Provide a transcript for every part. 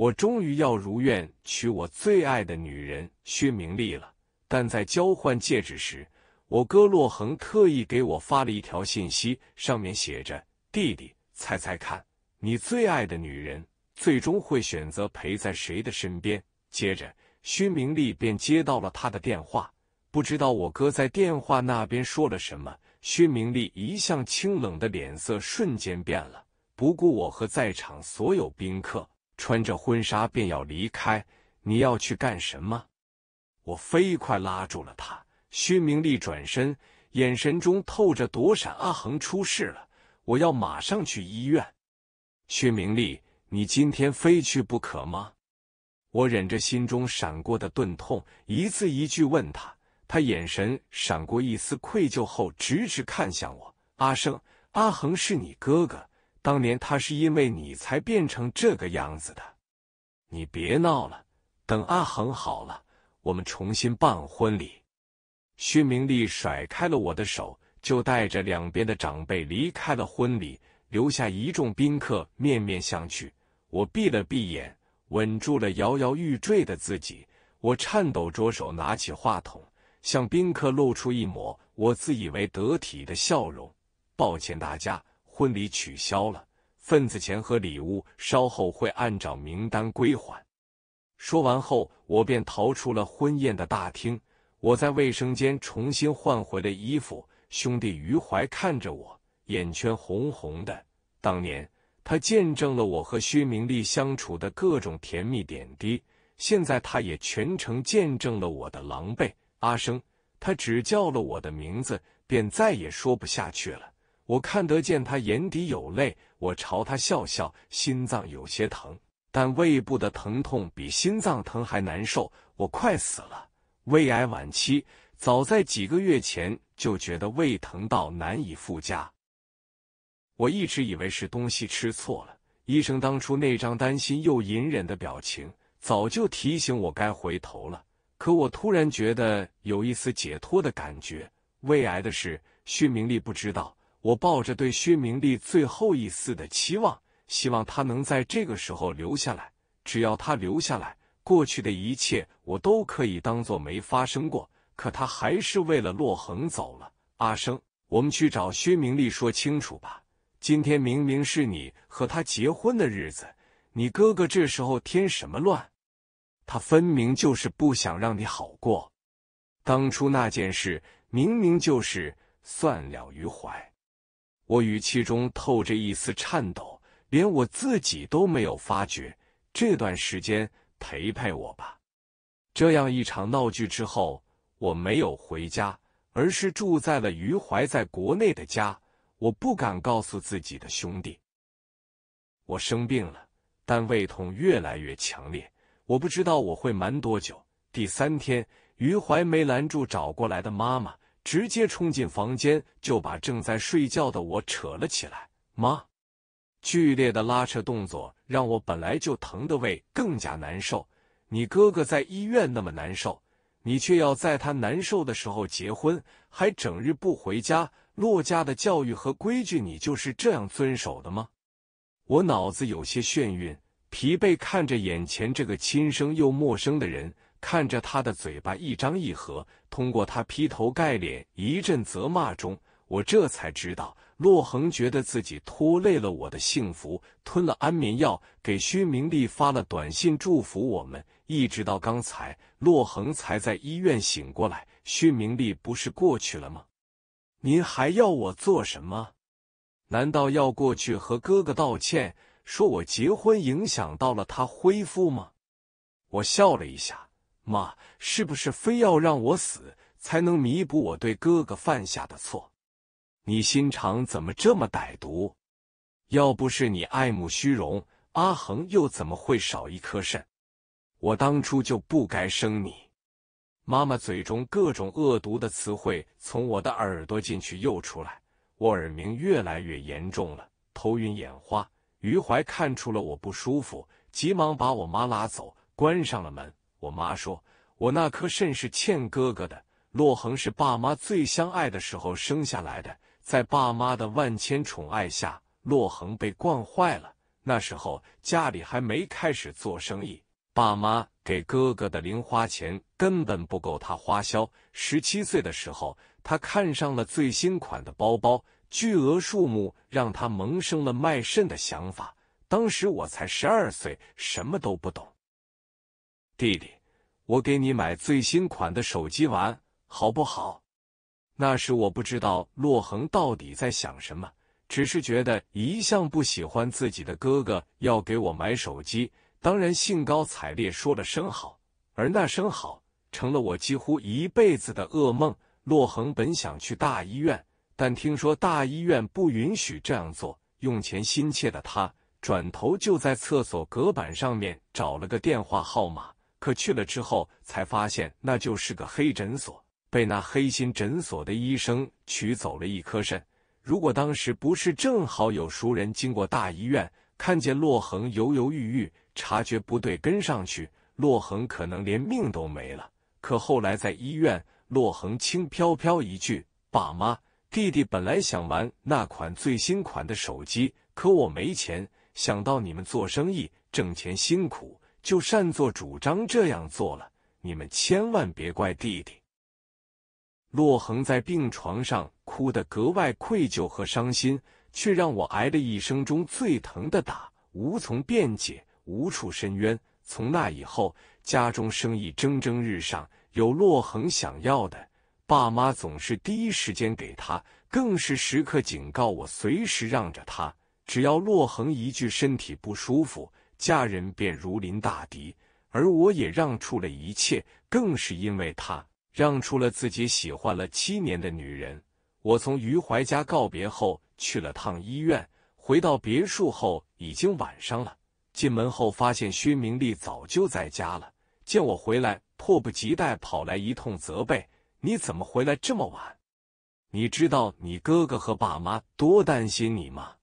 我终于要如愿娶我最爱的女人薛明丽了，但在交换戒指时，我哥洛恒特意给我发了一条信息，上面写着：“弟弟，猜猜看，你最爱的女人最终会选择陪在谁的身边？”接着，薛明丽便接到了他的电话，不知道我哥在电话那边说了什么。薛明丽一向清冷的脸色瞬间变了，不顾我和在场所有宾客。穿着婚纱便要离开，你要去干什么？我飞快拉住了他。薛明丽转身，眼神中透着躲闪。阿恒出事了，我要马上去医院。薛明丽，你今天非去不可吗？我忍着心中闪过的钝痛，一字一句问他。他眼神闪过一丝愧疚后，直直看向我。阿生，阿恒是你哥哥。当年他是因为你才变成这个样子的，你别闹了。等阿恒好了，我们重新办婚礼。薛明丽甩开了我的手，就带着两边的长辈离开了婚礼，留下一众宾客面面相觑。我闭了闭眼，稳住了摇摇欲坠的自己。我颤抖着手拿起话筒，向宾客露出一抹我自以为得体的笑容。抱歉，大家。婚礼取消了，份子钱和礼物稍后会按照名单归还。说完后，我便逃出了婚宴的大厅。我在卫生间重新换回了衣服。兄弟余怀看着我，眼圈红红的。当年他见证了我和薛明丽相处的各种甜蜜点滴，现在他也全程见证了我的狼狈。阿生，他只叫了我的名字，便再也说不下去了。我看得见他眼底有泪，我朝他笑笑，心脏有些疼，但胃部的疼痛比心脏疼还难受。我快死了，胃癌晚期，早在几个月前就觉得胃疼到难以复加。我一直以为是东西吃错了，医生当初那张担心又隐忍的表情，早就提醒我该回头了。可我突然觉得有一丝解脱的感觉。胃癌的事，薛明丽不知道。我抱着对薛明丽最后一丝的期望，希望她能在这个时候留下来。只要她留下来，过去的一切我都可以当做没发生过。可她还是为了洛恒走了。阿生，我们去找薛明丽说清楚吧。今天明明是你和他结婚的日子，你哥哥这时候添什么乱？他分明就是不想让你好过。当初那件事，明明就是算了于怀。我语气中透着一丝颤抖，连我自己都没有发觉。这段时间，陪陪我吧。这样一场闹剧之后，我没有回家，而是住在了于怀在国内的家。我不敢告诉自己的兄弟，我生病了，但胃痛越来越强烈。我不知道我会瞒多久。第三天，于怀没拦住找过来的妈妈。直接冲进房间，就把正在睡觉的我扯了起来。妈，剧烈的拉扯动作让我本来就疼的胃更加难受。你哥哥在医院那么难受，你却要在他难受的时候结婚，还整日不回家。洛家的教育和规矩，你就是这样遵守的吗？我脑子有些眩晕，疲惫看着眼前这个亲生又陌生的人。看着他的嘴巴一张一合，通过他劈头盖脸一阵责骂中，我这才知道，洛恒觉得自己拖累了我的幸福，吞了安眠药，给薛明丽发了短信祝福我们。一直到刚才，洛恒才在医院醒过来。薛明丽不是过去了吗？您还要我做什么？难道要过去和哥哥道歉，说我结婚影响到了他恢复吗？我笑了一下。妈，是不是非要让我死才能弥补我对哥哥犯下的错？你心肠怎么这么歹毒？要不是你爱慕虚荣，阿恒又怎么会少一颗肾？我当初就不该生你！妈妈嘴中各种恶毒的词汇从我的耳朵进去又出来，我耳鸣越来越严重了，头晕眼花。于怀看出了我不舒服，急忙把我妈拉走，关上了门。我妈说：“我那颗肾是欠哥哥的。洛恒是爸妈最相爱的时候生下来的，在爸妈的万千宠爱下，洛恒被惯坏了。那时候家里还没开始做生意，爸妈给哥哥的零花钱根本不够他花销。十七岁的时候，他看上了最新款的包包，巨额数目让他萌生了卖肾的想法。当时我才十二岁，什么都不懂。”弟弟，我给你买最新款的手机玩，好不好？那时我不知道洛恒到底在想什么，只是觉得一向不喜欢自己的哥哥要给我买手机，当然兴高采烈说了声好。而那声好成了我几乎一辈子的噩梦。洛恒本想去大医院，但听说大医院不允许这样做，用钱心切的他转头就在厕所隔板上面找了个电话号码。可去了之后，才发现那就是个黑诊所，被那黑心诊所的医生取走了一颗肾。如果当时不是正好有熟人经过大医院，看见洛恒犹犹豫豫，察觉不对，跟上去，洛恒可能连命都没了。可后来在医院，洛恒轻飘飘一句：“爸妈，弟弟本来想玩那款最新款的手机，可我没钱。想到你们做生意挣钱辛苦。”就擅作主张这样做了，你们千万别怪弟弟。洛恒在病床上哭得格外愧疚和伤心，却让我挨了一生中最疼的打，无从辩解，无处申冤。从那以后，家中生意蒸蒸日上，有洛恒想要的，爸妈总是第一时间给他，更是时刻警告我，随时让着他。只要洛恒一句身体不舒服。家人便如临大敌，而我也让出了一切，更是因为他让出了自己喜欢了七年的女人。我从于怀家告别后去了趟医院，回到别墅后已经晚上了。进门后发现薛明丽早就在家了，见我回来，迫不及待跑来一通责备：“你怎么回来这么晚？你知道你哥哥和爸妈多担心你吗？”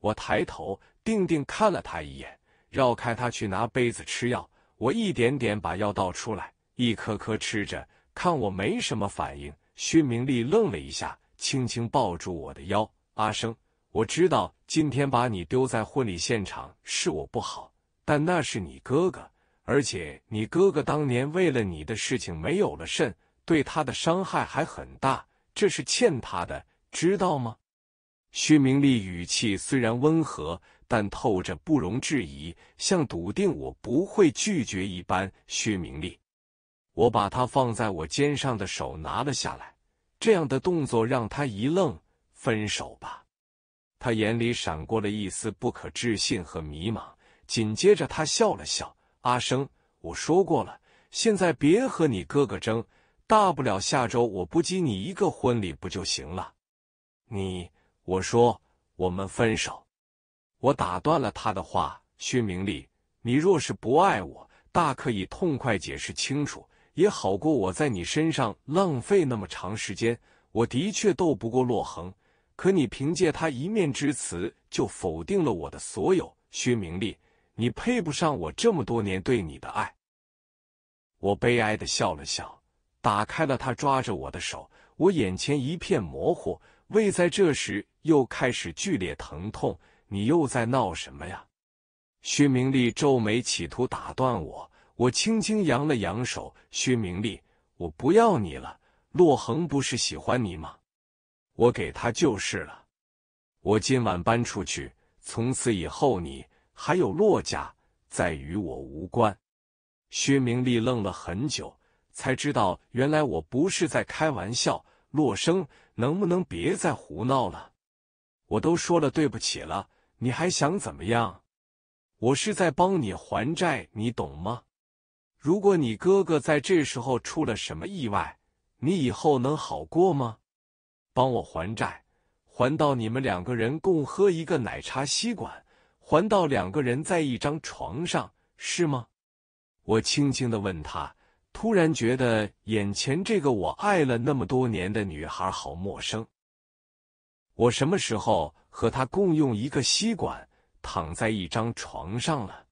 我抬头定定看了他一眼。绕开他去拿杯子吃药，我一点点把药倒出来，一颗颗吃着。看我没什么反应，薛明丽愣了一下，轻轻抱住我的腰。阿生，我知道今天把你丢在婚礼现场是我不好，但那是你哥哥，而且你哥哥当年为了你的事情没有了肾，对他的伤害还很大，这是欠他的，知道吗？薛明丽语气虽然温和。但透着不容置疑，像笃定我不会拒绝一般。薛明丽，我把他放在我肩上的手拿了下来。这样的动作让他一愣。分手吧。他眼里闪过了一丝不可置信和迷茫，紧接着他笑了笑：“阿生，我说过了，现在别和你哥哥争，大不了下周我不接你一个婚礼不就行了？你，我说，我们分手。”我打断了他的话：“薛明丽，你若是不爱我，大可以痛快解释清楚，也好过我在你身上浪费那么长时间。我的确斗不过洛恒，可你凭借他一面之词就否定了我的所有。薛明丽，你配不上我这么多年对你的爱。”我悲哀的笑了笑，打开了他抓着我的手，我眼前一片模糊。胃在这时又开始剧烈疼痛，你又在闹什么呀？薛明丽皱眉，企图打断我。我轻轻扬了扬手。薛明丽，我不要你了。洛恒不是喜欢你吗？我给他就是了。我今晚搬出去，从此以后你还有洛家再与我无关。薛明丽愣了很久，才知道原来我不是在开玩笑。洛生。能不能别再胡闹了？我都说了对不起了，你还想怎么样？我是在帮你还债，你懂吗？如果你哥哥在这时候出了什么意外，你以后能好过吗？帮我还债，还到你们两个人共喝一个奶茶吸管，还到两个人在一张床上，是吗？我轻轻的问他。突然觉得眼前这个我爱了那么多年的女孩好陌生。我什么时候和她共用一个吸管，躺在一张床上了？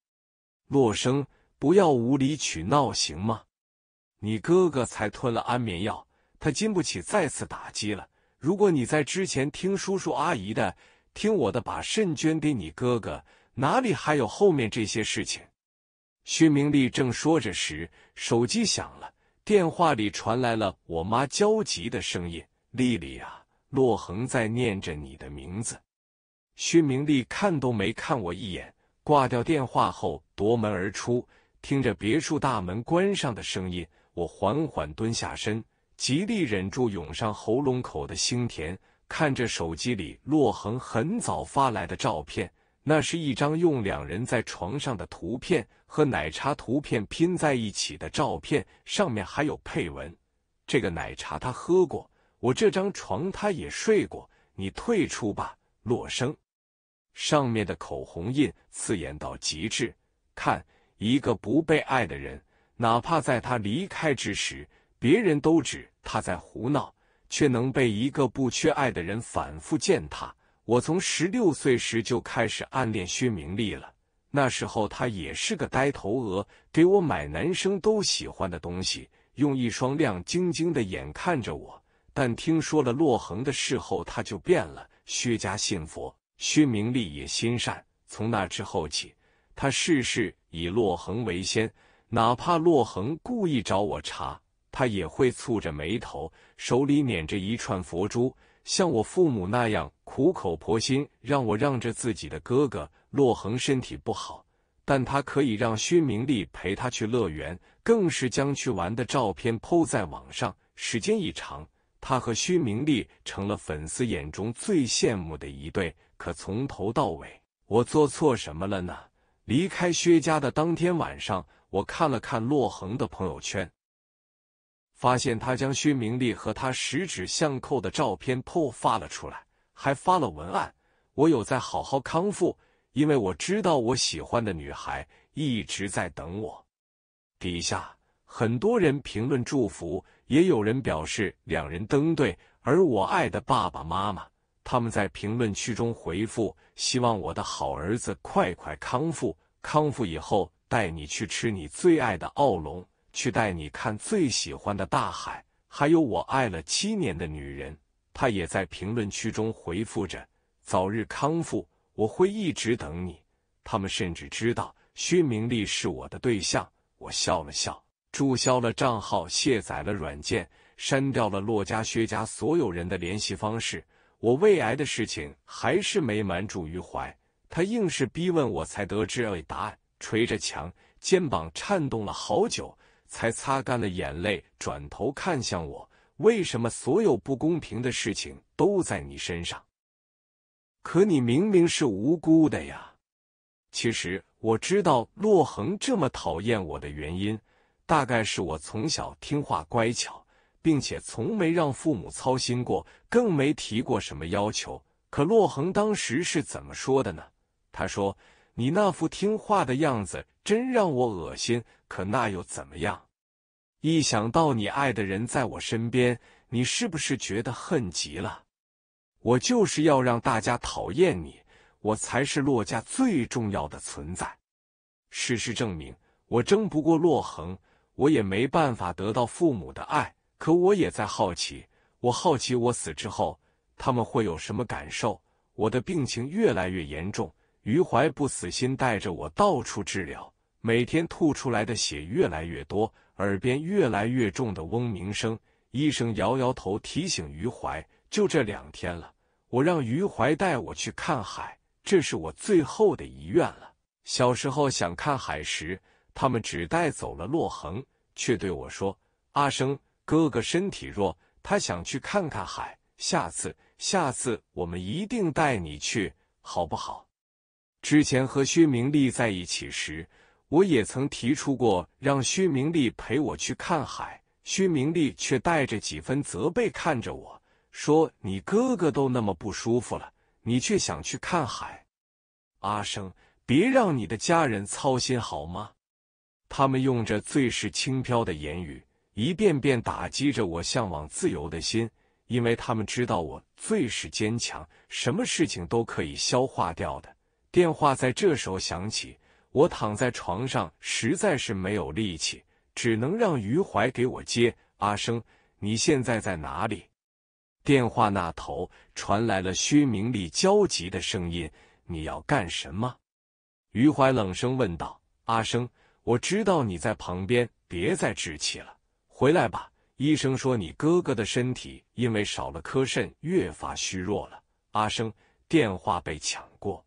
洛生，不要无理取闹行吗？你哥哥才吞了安眠药，他经不起再次打击了。如果你在之前听叔叔阿姨的，听我的，把肾捐给你哥哥，哪里还有后面这些事情？薛明丽正说着时，手机响了，电话里传来了我妈焦急的声音：“丽丽呀，洛恒在念着你的名字。”薛明丽看都没看我一眼，挂掉电话后夺门而出。听着别墅大门关上的声音，我缓缓蹲下身，极力忍住涌上喉咙口的腥甜，看着手机里洛恒很早发来的照片，那是一张用两人在床上的图片。和奶茶图片拼在一起的照片，上面还有配文。这个奶茶他喝过，我这张床他也睡过。你退出吧，洛生。上面的口红印刺眼到极致。看，一个不被爱的人，哪怕在他离开之时，别人都指他在胡闹，却能被一个不缺爱的人反复践踏。我从十六岁时就开始暗恋薛明丽了。那时候他也是个呆头鹅，给我买男生都喜欢的东西，用一双亮晶晶的眼看着我。但听说了洛恒的事后，他就变了。薛家信佛，薛明丽也心善。从那之后起，他事事以洛恒为先，哪怕洛恒故意找我茬，他也会蹙着眉头，手里捻着一串佛珠，像我父母那样苦口婆心让我让着自己的哥哥。洛恒身体不好，但他可以让薛明丽陪他去乐园，更是将去玩的照片 PO 在网上。时间一长，他和薛明丽成了粉丝眼中最羡慕的一对。可从头到尾，我做错什么了呢？离开薛家的当天晚上，我看了看洛恒的朋友圈，发现他将薛明丽和他十指相扣的照片 PO 发了出来，还发了文案：“我有在好好康复。”因为我知道我喜欢的女孩一直在等我。底下很多人评论祝福，也有人表示两人登对。而我爱的爸爸妈妈，他们在评论区中回复：“希望我的好儿子快快康复，康复以后带你去吃你最爱的奥龙，去带你看最喜欢的大海。”还有我爱了七年的女人，她也在评论区中回复着：“早日康复。”我会一直等你。他们甚至知道薛明丽是我的对象。我笑了笑，注销了账号，卸载了软件，删掉了骆家、薛家所有人的联系方式。我胃癌的事情还是没瞒住于怀，他硬是逼问我才得知答案。捶着墙，肩膀颤动了好久，才擦干了眼泪，转头看向我：“为什么所有不公平的事情都在你身上？”可你明明是无辜的呀！其实我知道洛恒这么讨厌我的原因，大概是我从小听话乖巧，并且从没让父母操心过，更没提过什么要求。可洛恒当时是怎么说的呢？他说：“你那副听话的样子真让我恶心。”可那又怎么样？一想到你爱的人在我身边，你是不是觉得恨极了？我就是要让大家讨厌你，我才是洛家最重要的存在。事实证明，我争不过洛恒，我也没办法得到父母的爱。可我也在好奇，我好奇我死之后他们会有什么感受。我的病情越来越严重，于怀不死心，带着我到处治疗。每天吐出来的血越来越多，耳边越来越重的嗡鸣声。医生摇摇头，提醒余怀：“就这两天了。”我让于淮带我去看海，这是我最后的遗愿了。小时候想看海时，他们只带走了洛恒，却对我说：“阿生，哥哥身体弱，他想去看看海。下次，下次我们一定带你去，好不好？”之前和薛明丽在一起时，我也曾提出过让薛明丽陪我去看海，薛明丽却带着几分责备看着我。说：“你哥哥都那么不舒服了，你却想去看海，阿生，别让你的家人操心好吗？”他们用着最是轻飘的言语，一遍遍打击着我向往自由的心，因为他们知道我最是坚强，什么事情都可以消化掉的。电话在这时候响起，我躺在床上，实在是没有力气，只能让于怀给我接。阿生，你现在在哪里？电话那头传来了薛明丽焦急的声音：“你要干什么？”于怀冷声问道。“阿生，我知道你在旁边，别再置气了，回来吧。医生说你哥哥的身体因为少了颗肾，越发虚弱了。”阿生，电话被抢过，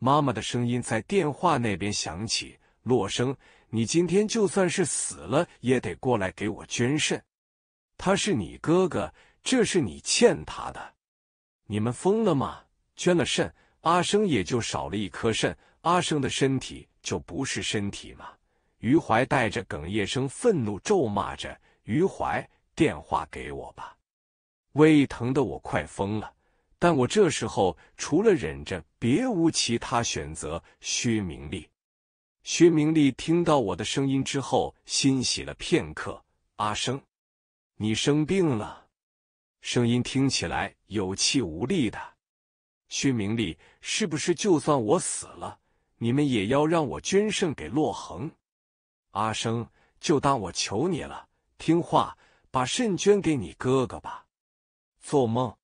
妈妈的声音在电话那边响起：“洛生，你今天就算是死了，也得过来给我捐肾。他是你哥哥。”这是你欠他的，你们疯了吗？捐了肾，阿生也就少了一颗肾，阿生的身体就不是身体吗？于怀带着哽咽声，愤怒咒骂着：“于怀，电话给我吧！”胃疼的我快疯了，但我这时候除了忍着，别无其他选择。薛明丽，薛明丽听到我的声音之后，欣喜了片刻：“阿生，你生病了。”声音听起来有气无力的，薛明丽，是不是就算我死了，你们也要让我捐肾给洛恒？阿生，就当我求你了，听话，把肾捐给你哥哥吧。做梦！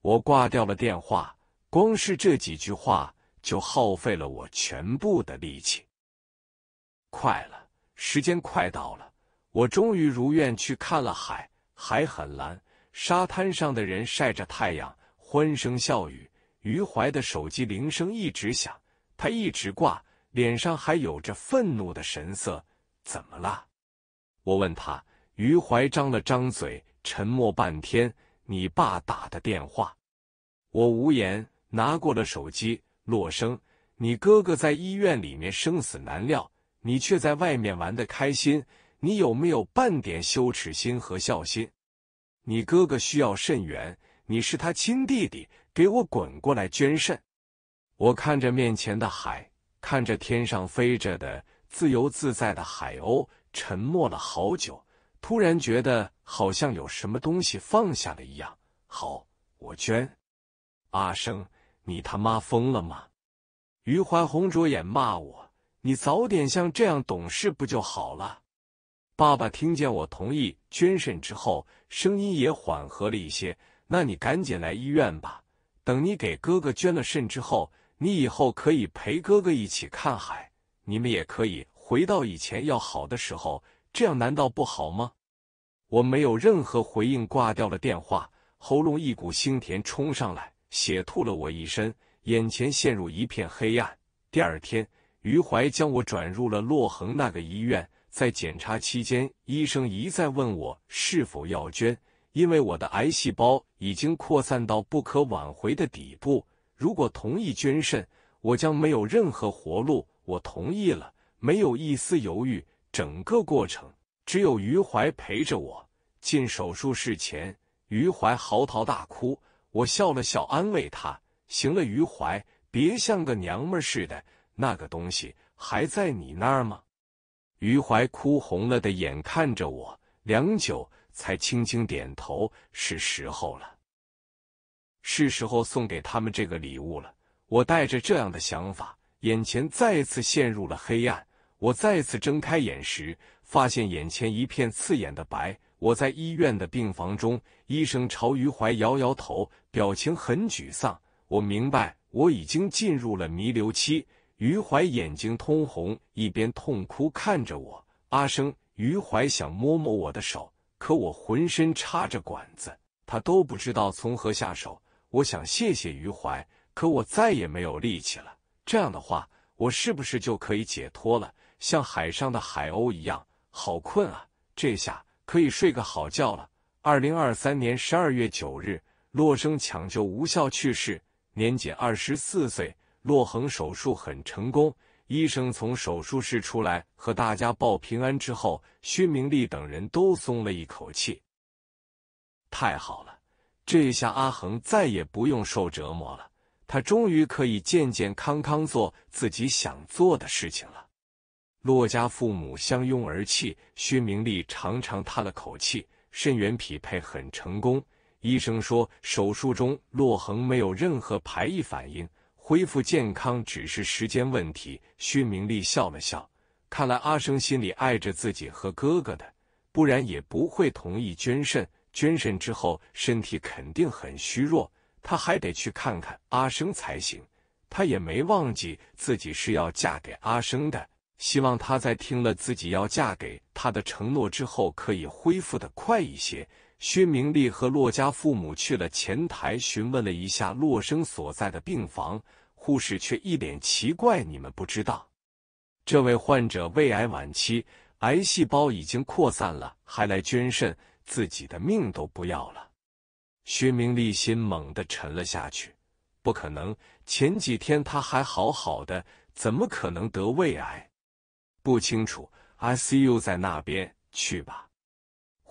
我挂掉了电话，光是这几句话就耗费了我全部的力气。快了，时间快到了，我终于如愿去看了海，海很蓝。沙滩上的人晒着太阳，欢声笑语。余怀的手机铃声一直响，他一直挂，脸上还有着愤怒的神色。怎么了？我问他。余怀张了张嘴，沉默半天。你爸打的电话。我无言，拿过了手机。洛生，你哥哥在医院里面生死难料，你却在外面玩的开心，你有没有半点羞耻心和孝心？你哥哥需要肾源，你是他亲弟弟，给我滚过来捐肾！我看着面前的海，看着天上飞着的自由自在的海鸥，沉默了好久，突然觉得好像有什么东西放下了一样。好，我捐。阿生，你他妈疯了吗？于怀红着眼骂我：“你早点像这样懂事不就好了？”爸爸听见我同意捐肾之后，声音也缓和了一些。那你赶紧来医院吧。等你给哥哥捐了肾之后，你以后可以陪哥哥一起看海，你们也可以回到以前要好的时候。这样难道不好吗？我没有任何回应，挂掉了电话，喉咙一股腥甜冲上来，血吐了我一身，眼前陷入一片黑暗。第二天，余怀将我转入了洛恒那个医院。在检查期间，医生一再问我是否要捐，因为我的癌细胞已经扩散到不可挽回的底部。如果同意捐肾，我将没有任何活路。我同意了，没有一丝犹豫。整个过程只有于怀陪着我。进手术室前，于怀嚎啕大哭，我笑了笑安慰他：“行了，于怀，别像个娘们似的。那个东西还在你那儿吗？”余怀哭红了的眼看着我，良久才轻轻点头：“是时候了，是时候送给他们这个礼物了。”我带着这样的想法，眼前再次陷入了黑暗。我再次睁开眼时，发现眼前一片刺眼的白。我在医院的病房中，医生朝余怀摇摇头，表情很沮丧。我明白，我已经进入了弥留期。余怀眼睛通红，一边痛哭看着我。阿生，余怀想摸摸我的手，可我浑身插着管子，他都不知道从何下手。我想谢谢余怀，可我再也没有力气了。这样的话，我是不是就可以解脱了？像海上的海鸥一样，好困啊！这下可以睡个好觉了。二零二三年十二月九日，洛生抢救无效去世，年仅二十四岁。洛恒手术很成功，医生从手术室出来和大家报平安之后，薛明丽等人都松了一口气。太好了，这下阿恒再也不用受折磨了，他终于可以健健康康做自己想做的事情了。洛家父母相拥而泣，薛明丽长长叹了口气。肾源匹配很成功，医生说手术中洛恒没有任何排异反应。恢复健康只是时间问题。薛明丽笑了笑，看来阿生心里爱着自己和哥哥的，不然也不会同意捐肾。捐肾之后身体肯定很虚弱，他还得去看看阿生才行。他也没忘记自己是要嫁给阿生的，希望他在听了自己要嫁给他的承诺之后，可以恢复的快一些。薛明丽和洛家父母去了前台，询问了一下洛生所在的病房，护士却一脸奇怪：“你们不知道，这位患者胃癌晚期，癌细胞已经扩散了，还来捐肾，自己的命都不要了。”薛明丽心猛地沉了下去，不可能，前几天他还好好的，怎么可能得胃癌？不清楚，ICU 在那边，去吧。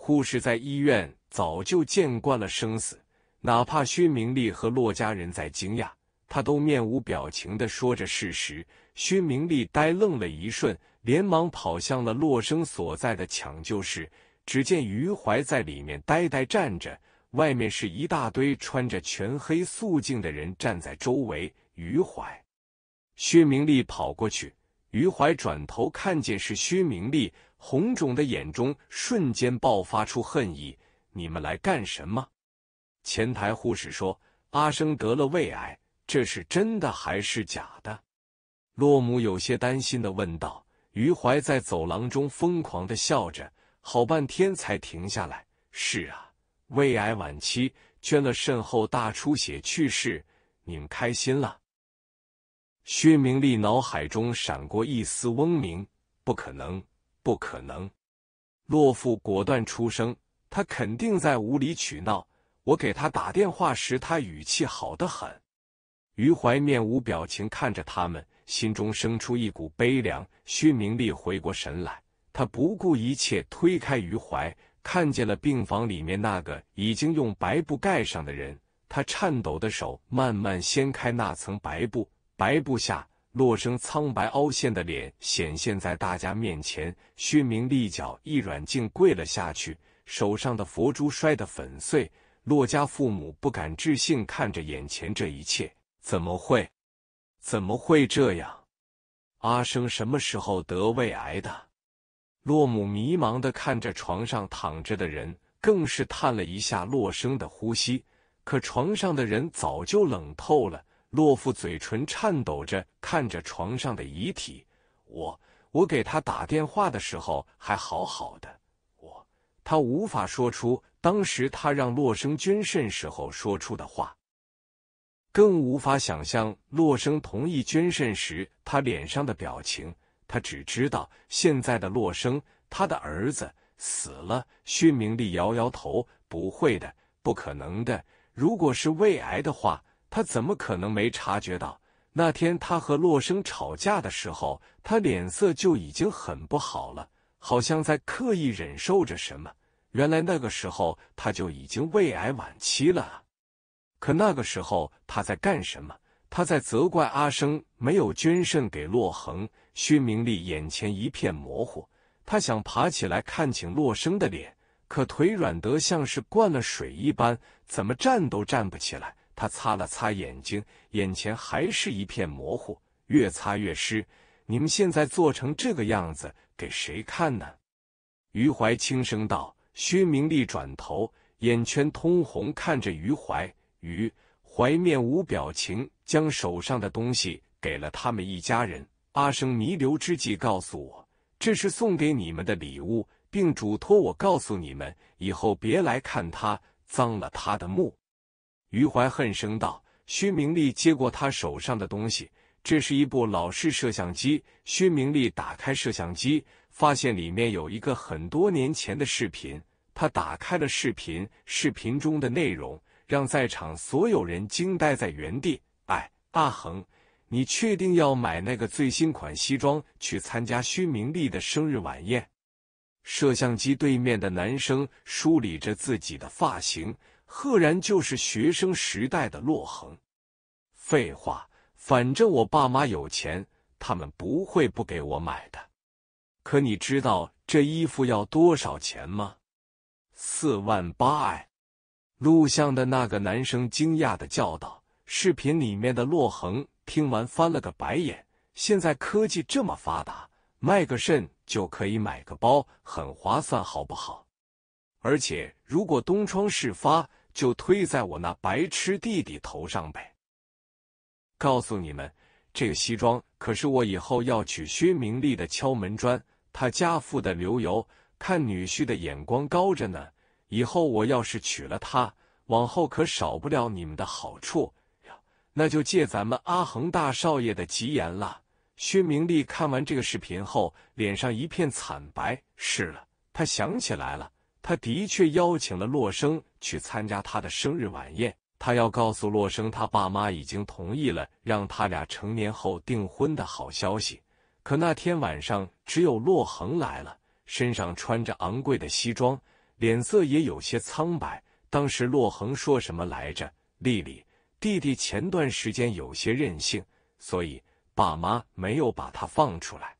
护士在医院早就见惯了生死，哪怕薛明丽和骆家人在惊讶，他都面无表情的说着事实。薛明丽呆愣了一瞬，连忙跑向了骆生所在的抢救室。只见于怀在里面呆呆站着，外面是一大堆穿着全黑素净的人站在周围。于怀，薛明丽跑过去，于怀转头看见是薛明丽。红肿的眼中瞬间爆发出恨意，你们来干什么？前台护士说：“阿生得了胃癌，这是真的还是假的？”洛母有些担心的问道。余怀在走廊中疯狂的笑着，好半天才停下来。“是啊，胃癌晚期，捐了肾后大出血去世，你们开心了？”薛明丽脑海中闪过一丝嗡鸣，不可能。不可能，洛父果断出声，他肯定在无理取闹。我给他打电话时，他语气好得很。于怀面无表情看着他们，心中生出一股悲凉。薛明丽回过神来，他不顾一切推开于怀，看见了病房里面那个已经用白布盖上的人。他颤抖的手慢慢掀开那层白布，白布下。洛生苍白凹陷的脸显现在大家面前，薛明立脚一软，竟跪了下去，手上的佛珠摔得粉碎。洛家父母不敢置信看着眼前这一切，怎么会？怎么会这样？阿生什么时候得胃癌的？洛母迷茫的看着床上躺着的人，更是探了一下洛生的呼吸，可床上的人早就冷透了。洛父嘴唇颤抖着看着床上的遗体，我我给他打电话的时候还好好的，我他无法说出当时他让洛生捐肾时候说出的话，更无法想象洛生同意捐肾时他脸上的表情。他只知道现在的洛生，他的儿子死了。薛明利摇摇头：“不会的，不可能的。如果是胃癌的话。”他怎么可能没察觉到？那天他和洛生吵架的时候，他脸色就已经很不好了，好像在刻意忍受着什么。原来那个时候他就已经胃癌晚期了啊！可那个时候他在干什么？他在责怪阿生没有捐肾给洛恒。薛明丽眼前一片模糊，她想爬起来看清洛生的脸，可腿软得像是灌了水一般，怎么站都站不起来。他擦了擦眼睛，眼前还是一片模糊，越擦越湿。你们现在做成这个样子，给谁看呢？于怀轻声道。薛明丽转头，眼圈通红，看着于怀。于怀面无表情，将手上的东西给了他们一家人。阿生弥留之际告诉我，这是送给你们的礼物，并嘱托我告诉你们，以后别来看他，脏了他的墓。余怀恨声道：“薛明丽接过他手上的东西，这是一部老式摄像机。薛明丽打开摄像机，发现里面有一个很多年前的视频。他打开了视频，视频中的内容让在场所有人惊呆在原地。哎，阿恒，你确定要买那个最新款西装去参加薛明丽的生日晚宴？”摄像机对面的男生梳理着自己的发型。赫然就是学生时代的洛恒。废话，反正我爸妈有钱，他们不会不给我买的。可你知道这衣服要多少钱吗？四万八！哎，录像的那个男生惊讶的叫道。视频里面的洛恒听完翻了个白眼。现在科技这么发达，卖个肾就可以买个包，很划算，好不好？而且如果东窗事发，就推在我那白痴弟弟头上呗。告诉你们，这个西装可是我以后要娶薛明丽的敲门砖。他家父的流油，看女婿的眼光高着呢。以后我要是娶了她，往后可少不了你们的好处那就借咱们阿恒大少爷的吉言了。薛明丽看完这个视频后，脸上一片惨白。是了，他想起来了。他的确邀请了洛生去参加他的生日晚宴，他要告诉洛生，他爸妈已经同意了让他俩成年后订婚的好消息。可那天晚上只有洛恒来了，身上穿着昂贵的西装，脸色也有些苍白。当时洛恒说什么来着？丽丽弟弟前段时间有些任性，所以爸妈没有把他放出来。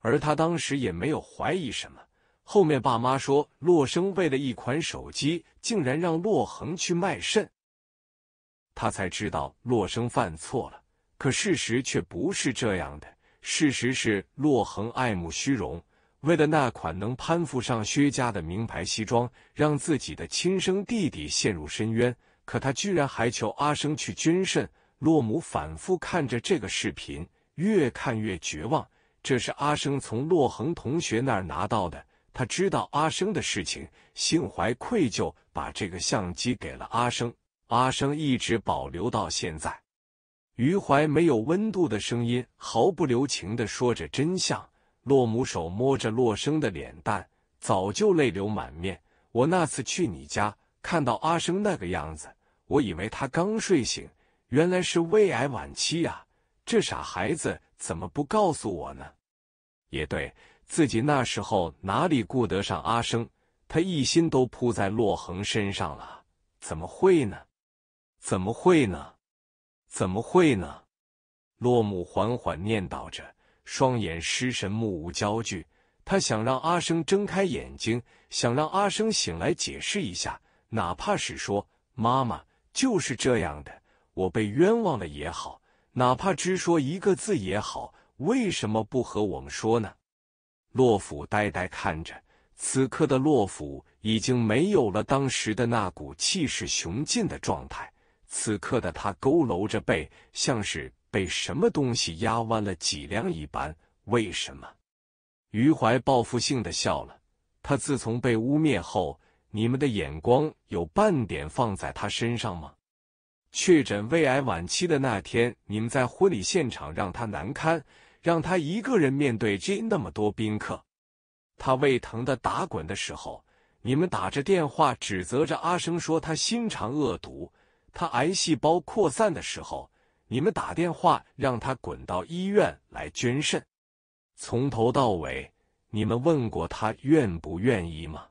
而他当时也没有怀疑什么。后面爸妈说，洛生为了一款手机，竟然让洛恒去卖肾，他才知道洛生犯错了。可事实却不是这样的，事实是洛恒爱慕虚荣，为了那款能攀附上薛家的名牌西装，让自己的亲生弟弟陷入深渊。可他居然还求阿生去捐肾。洛母反复看着这个视频，越看越绝望。这是阿生从洛恒同学那儿拿到的。他知道阿生的事情，心怀愧疚，把这个相机给了阿生。阿生一直保留到现在。于怀没有温度的声音，毫不留情的说着真相。洛母手摸着洛生的脸蛋，早就泪流满面。我那次去你家，看到阿生那个样子，我以为他刚睡醒，原来是胃癌晚期啊！这傻孩子怎么不告诉我呢？也对。自己那时候哪里顾得上阿生？他一心都扑在洛恒身上了，怎么会呢？怎么会呢？怎么会呢？洛母缓缓念叨着，双眼失神，目无焦距。她想让阿生睁开眼睛，想让阿生醒来，解释一下，哪怕是说：“妈妈，就是这样的，我被冤枉了也好，哪怕只说一个字也好，为什么不和我们说呢？”洛甫呆呆看着，此刻的洛甫已经没有了当时的那股气势雄劲的状态。此刻的他佝偻着背，像是被什么东西压弯了脊梁一般。为什么？余怀报复性的笑了。他自从被污蔑后，你们的眼光有半点放在他身上吗？确诊胃癌晚期的那天，你们在婚礼现场让他难堪。让他一个人面对这那么多宾客，他胃疼的打滚的时候，你们打着电话指责着阿生说他心肠恶毒；他癌细胞扩散的时候，你们打电话让他滚到医院来捐肾。从头到尾，你们问过他愿不愿意吗？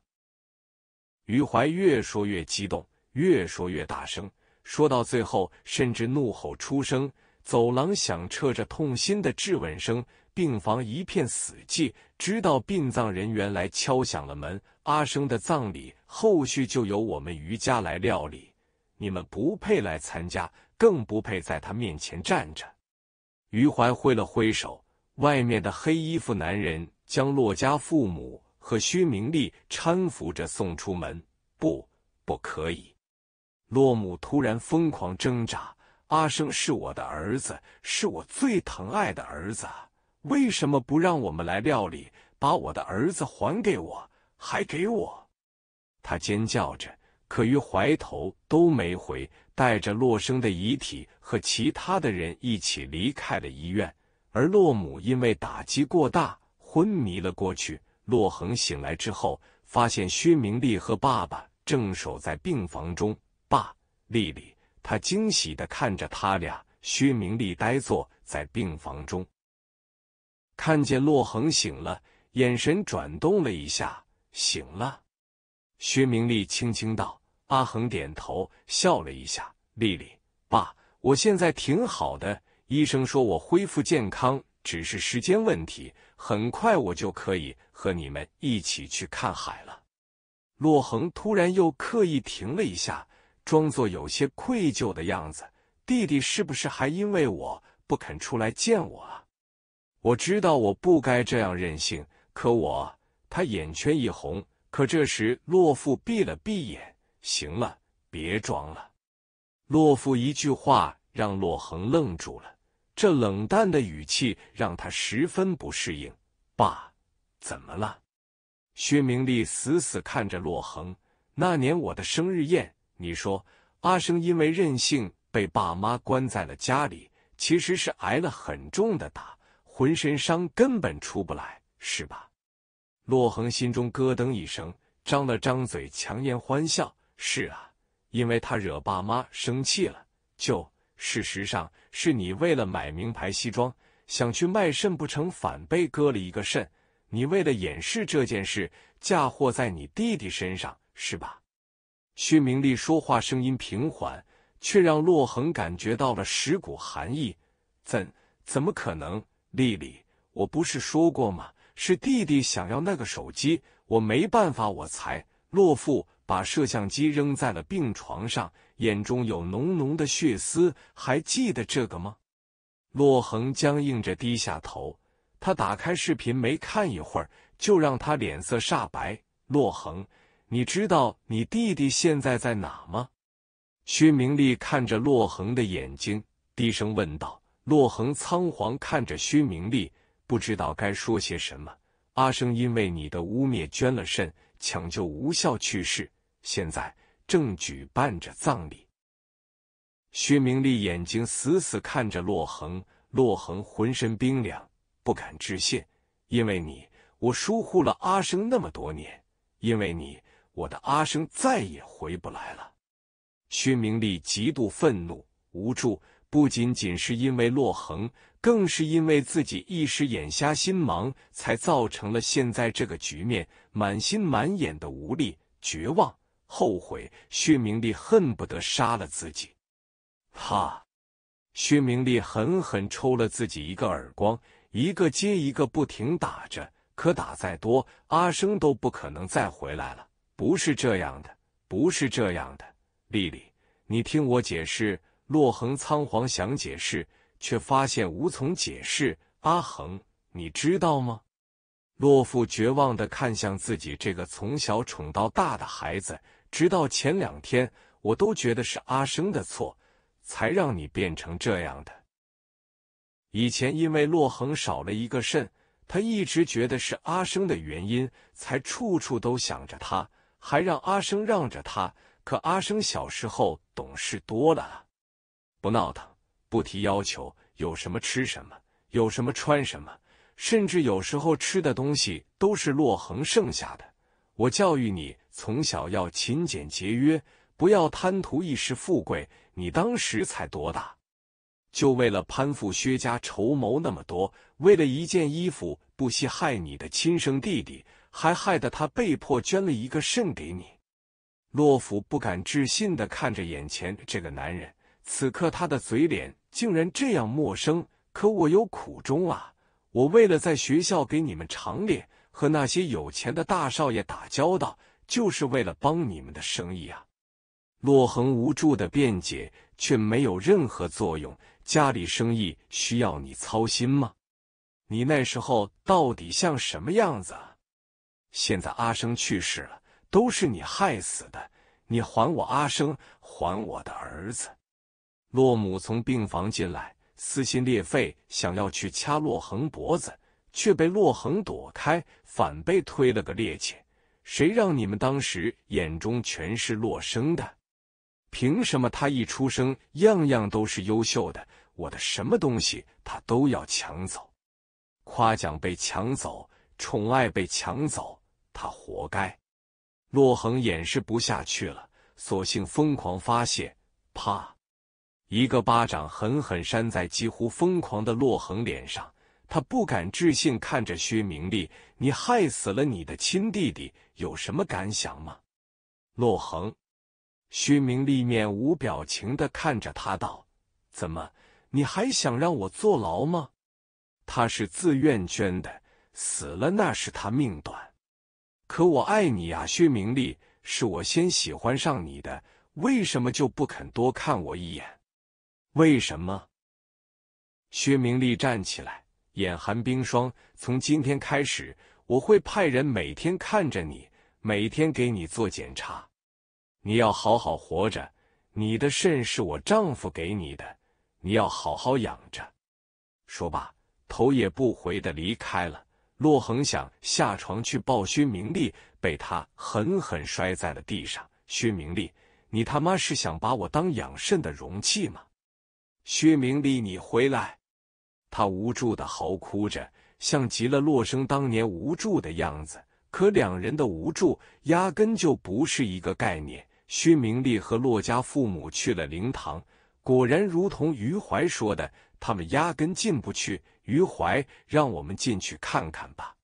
于怀越说越激动，越说越大声，说到最后甚至怒吼出声。走廊响彻着痛心的质问声，病房一片死寂。直到殡葬人员来敲响了门。阿生的葬礼后续就由我们于家来料理，你们不配来参加，更不配在他面前站着。于淮挥了挥手，外面的黑衣服男人将洛家父母和薛明丽搀扶着送出门。不，不可以！洛母突然疯狂挣扎。阿生是我的儿子，是我最疼爱的儿子，为什么不让我们来料理？把我的儿子还给我，还给我！他尖叫着，可于怀头都没回，带着洛生的遗体和其他的人一起离开了医院。而洛母因为打击过大，昏迷了过去。洛恒醒来之后，发现薛明丽和爸爸正守在病房中。爸，丽丽。他惊喜的看着他俩，薛明丽呆坐在病房中，看见洛恒醒了，眼神转动了一下，醒了。薛明丽轻轻道：“阿恒，点头笑了一下，丽丽，爸，我现在挺好的，医生说我恢复健康只是时间问题，很快我就可以和你们一起去看海了。”洛恒突然又刻意停了一下。装作有些愧疚的样子，弟弟是不是还因为我不肯出来见我啊？我知道我不该这样任性，可我……他眼圈一红。可这时，洛父闭了闭眼：“行了，别装了。”洛父一句话让洛恒愣住了，这冷淡的语气让他十分不适应。爸，怎么了？薛明丽死死看着洛恒。那年我的生日宴。你说阿生因为任性被爸妈关在了家里，其实是挨了很重的打，浑身伤根本出不来，是吧？洛恒心中咯噔一声，张了张嘴，强颜欢笑：“是啊，因为他惹爸妈生气了。”就事实上是你为了买名牌西装，想去卖肾不成，反被割了一个肾。你为了掩饰这件事，嫁祸在你弟弟身上，是吧？薛明丽说话声音平缓，却让洛恒感觉到了十股寒意。怎怎么可能？丽丽，我不是说过吗？是弟弟想要那个手机，我没办法，我才……洛父把摄像机扔在了病床上，眼中有浓浓的血丝。还记得这个吗？洛恒僵硬着低下头，他打开视频，没看一会儿，就让他脸色煞白。洛恒。你知道你弟弟现在在哪吗？薛明丽看着洛恒的眼睛，低声问道。洛恒仓皇看着薛明丽，不知道该说些什么。阿生因为你的污蔑捐了肾，抢救无效去世，现在正举办着葬礼。薛明丽眼睛死死看着洛恒，洛恒浑身冰凉，不敢置信。因为你，我疏忽了阿生那么多年，因为你。我的阿生再也回不来了。薛明丽极度愤怒、无助，不仅仅是因为洛恒，更是因为自己一时眼瞎心盲，才造成了现在这个局面。满心满眼的无力、绝望、后悔，薛明丽恨不得杀了自己。哈！薛明丽狠狠抽了自己一个耳光，一个接一个不停打着。可打再多，阿生都不可能再回来了。不是这样的，不是这样的，丽丽，你听我解释。洛恒仓皇想解释，却发现无从解释。阿恒，你知道吗？洛父绝望的看向自己这个从小宠到大的孩子，直到前两天，我都觉得是阿生的错，才让你变成这样的。以前因为洛恒少了一个肾，他一直觉得是阿生的原因，才处处都想着他。还让阿生让着他，可阿生小时候懂事多了不闹腾，不提要求，有什么吃什么，有什么穿什么，甚至有时候吃的东西都是洛恒剩下的。我教育你从小要勤俭节约，不要贪图一时富贵。你当时才多大，就为了攀附薛家筹谋那么多，为了一件衣服不惜害你的亲生弟弟。还害得他被迫捐了一个肾给你。洛甫不敢置信的看着眼前这个男人，此刻他的嘴脸竟然这样陌生。可我有苦衷啊！我为了在学校给你们长脸，和那些有钱的大少爷打交道，就是为了帮你们的生意啊！洛恒无助的辩解，却没有任何作用。家里生意需要你操心吗？你那时候到底像什么样子？现在阿生去世了，都是你害死的！你还我阿生，还我的儿子！洛母从病房进来，撕心裂肺，想要去掐洛恒脖子，却被洛恒躲开，反被推了个趔趄。谁让你们当时眼中全是洛生的？凭什么他一出生，样样都是优秀的？我的什么东西他都要抢走？夸奖被抢走，宠爱被抢走。他活该，洛恒掩饰不下去了，索性疯狂发泄。啪！一个巴掌狠狠扇在几乎疯狂的洛恒脸上。他不敢置信看着薛明丽：“你害死了你的亲弟弟，有什么感想吗？”洛恒，薛明丽面无表情的看着他道：“怎么，你还想让我坐牢吗？”他是自愿捐的，死了那是他命短。可我爱你呀，薛明丽，是我先喜欢上你的，为什么就不肯多看我一眼？为什么？薛明丽站起来，眼含冰霜。从今天开始，我会派人每天看着你，每天给你做检查。你要好好活着，你的肾是我丈夫给你的，你要好好养着。说罢，头也不回的离开了。洛恒想下床去抱薛明丽，被他狠狠摔在了地上。薛明丽，你他妈是想把我当养肾的容器吗？薛明丽，你回来！他无助的嚎哭着，像极了洛生当年无助的样子。可两人的无助压根就不是一个概念。薛明丽和洛家父母去了灵堂，果然如同余淮说的，他们压根进不去。于怀，让我们进去看看吧。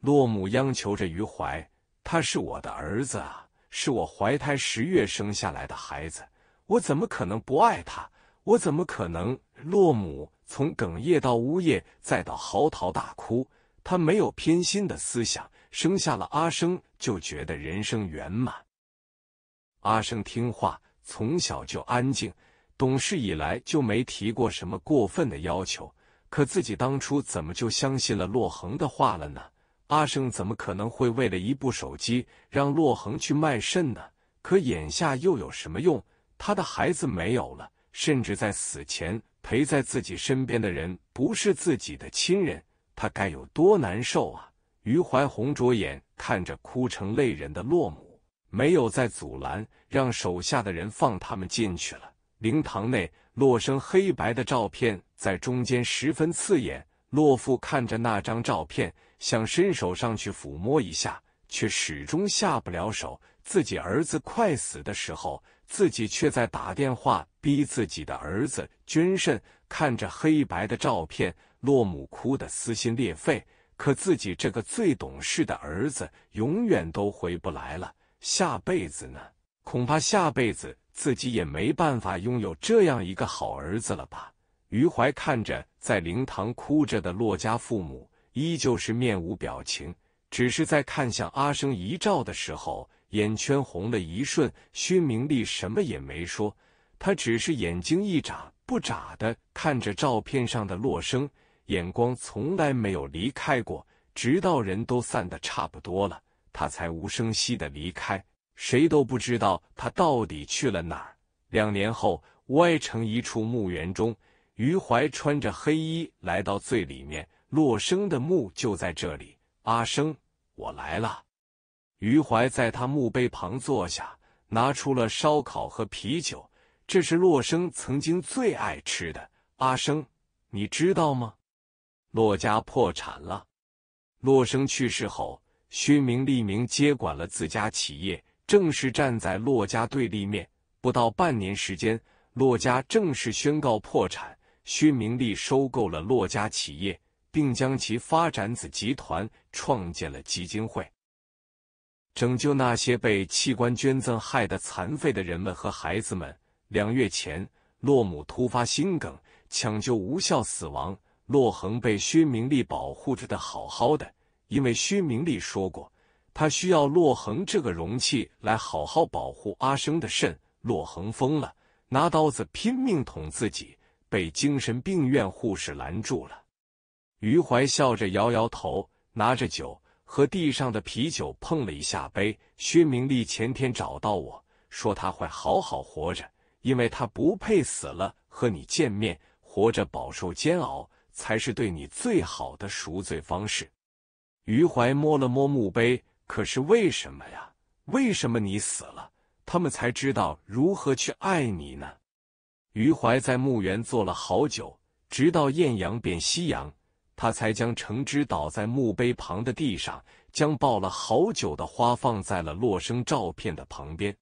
洛母央求着于怀：“他是我的儿子啊，是我怀胎十月生下来的孩子，我怎么可能不爱他？我怎么可能……”洛母从哽咽到呜咽，再到嚎啕大哭。他没有偏心的思想，生下了阿生就觉得人生圆满。阿生听话，从小就安静，懂事以来就没提过什么过分的要求。可自己当初怎么就相信了洛恒的话了呢？阿胜怎么可能会为了一部手机让洛恒去卖肾呢？可眼下又有什么用？他的孩子没有了，甚至在死前陪在自己身边的人不是自己的亲人，他该有多难受啊！于怀红着眼看着哭成泪人的洛母，没有再阻拦，让手下的人放他们进去了灵堂内。洛生黑白的照片在中间十分刺眼。洛父看着那张照片，想伸手上去抚摸一下，却始终下不了手。自己儿子快死的时候，自己却在打电话逼自己的儿子捐肾。看着黑白的照片，洛母哭得撕心裂肺。可自己这个最懂事的儿子，永远都回不来了。下辈子呢？恐怕下辈子。自己也没办法拥有这样一个好儿子了吧？余怀看着在灵堂哭着的洛家父母，依旧是面无表情，只是在看向阿生遗照的时候，眼圈红了一瞬。薛明丽什么也没说，她只是眼睛一眨不眨的看着照片上的洛生，眼光从来没有离开过，直到人都散的差不多了，她才无声息的离开。谁都不知道他到底去了哪儿。两年后，歪城一处墓园中，余怀穿着黑衣来到最里面，洛生的墓就在这里。阿生，我来了。余怀在他墓碑旁坐下，拿出了烧烤和啤酒，这是洛生曾经最爱吃的。阿生，你知道吗？洛家破产了。洛生去世后，薛明利明接管了自家企业。正式站在骆家对立面，不到半年时间，骆家正式宣告破产。薛明丽收购了骆家企业，并将其发展子集团，创建了基金会，拯救那些被器官捐赠害得残废的人们和孩子们。两月前，骆母突发心梗，抢救无效死亡。骆恒被薛明丽保护着的好好的，因为薛明丽说过。他需要洛恒这个容器来好好保护阿生的肾。洛恒疯了，拿刀子拼命捅自己，被精神病院护士拦住了。于怀笑着摇摇头，拿着酒和地上的啤酒碰了一下杯。薛明丽前天找到我说，他会好好活着，因为他不配死了。和你见面，活着饱受煎熬，才是对你最好的赎罪方式。于怀摸了摸墓碑。可是为什么呀？为什么你死了，他们才知道如何去爱你呢？余淮在墓园坐了好久，直到艳阳变夕阳，他才将橙汁倒在墓碑旁的地上，将抱了好久的花放在了洛生照片的旁边，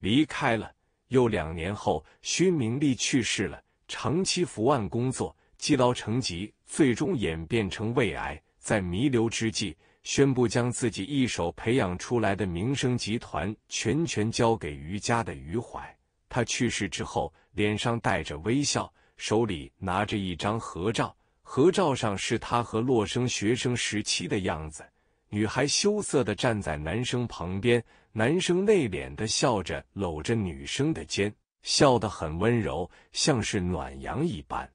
离开了。又两年后，薛明丽去世了，长期伏案工作，积劳成疾，最终演变成胃癌，在弥留之际。宣布将自己一手培养出来的民生集团全权交给余家的于怀，他去世之后，脸上带着微笑，手里拿着一张合照，合照上是他和洛生学生时期的样子，女孩羞涩的站在男生旁边，男生内敛的笑着，搂着女生的肩，笑得很温柔，像是暖阳一般。